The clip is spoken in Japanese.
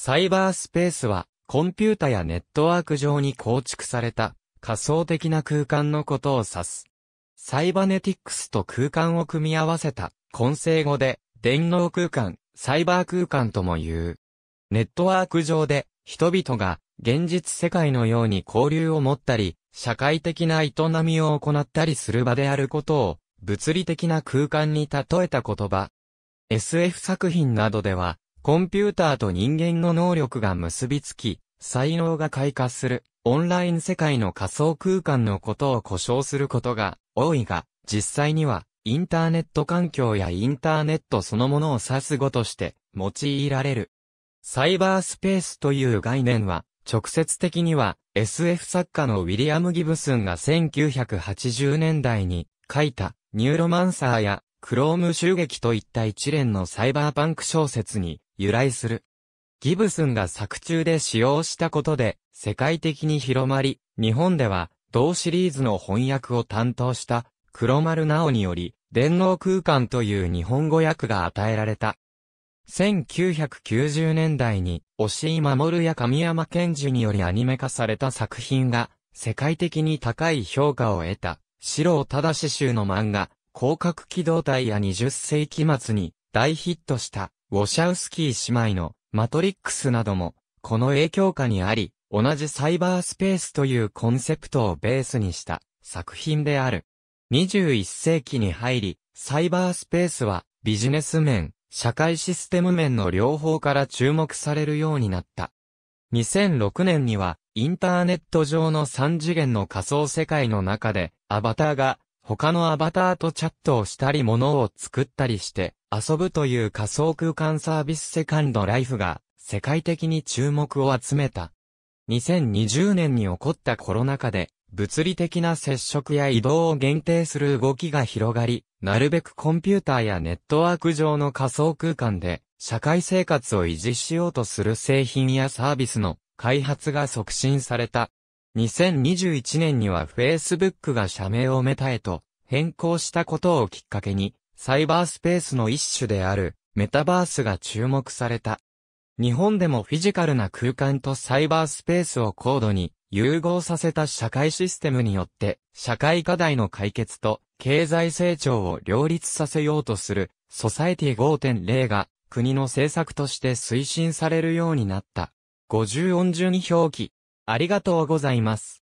サイバースペースは、コンピュータやネットワーク上に構築された、仮想的な空間のことを指す。サイバネティックスと空間を組み合わせた、混成語で、電脳空間、サイバー空間とも言う。ネットワーク上で、人々が、現実世界のように交流を持ったり、社会的な営みを行ったりする場であることを、物理的な空間に例えた言葉。SF 作品などでは、コンピューターと人間の能力が結びつき、才能が開花する、オンライン世界の仮想空間のことを故障することが多いが、実際には、インターネット環境やインターネットそのものを指す語として用いられる。サイバースペースという概念は、直接的には SF 作家のウィリアム・ギブスンが1980年代に書いたニューロマンサーやクローム襲撃といった一連のサイバーパンク小説に由来する。ギブスンが作中で使用したことで世界的に広まり、日本では同シリーズの翻訳を担当した黒丸直により、電脳空間という日本語訳が与えられた。1990年代に、押井守や神山健二によりアニメ化された作品が、世界的に高い評価を得た、白尾正衆の漫画、広角機動隊や20世紀末に大ヒットした、ウォシャウスキー姉妹のマトリックスなども、この影響下にあり、同じサイバースペースというコンセプトをベースにした作品である。21世紀に入り、サイバースペースはビジネス面、社会システム面の両方から注目されるようになった。2006年にはインターネット上の3次元の仮想世界の中でアバターが他のアバターとチャットをしたり物を作ったりして遊ぶという仮想空間サービスセカンドライフが世界的に注目を集めた。2020年に起こったコロナ禍で物理的な接触や移動を限定する動きが広がり、なるべくコンピューターやネットワーク上の仮想空間で社会生活を維持しようとする製品やサービスの開発が促進された。2021年には Facebook が社名をメタへと変更したことをきっかけに、サイバースペースの一種であるメタバースが注目された。日本でもフィジカルな空間とサイバースペースを高度に融合させた社会システムによって、社会課題の解決と経済成長を両立させようとする、ソサエティ5.0が国の政策として推進されるようになった。50音順表記、ありがとうございます。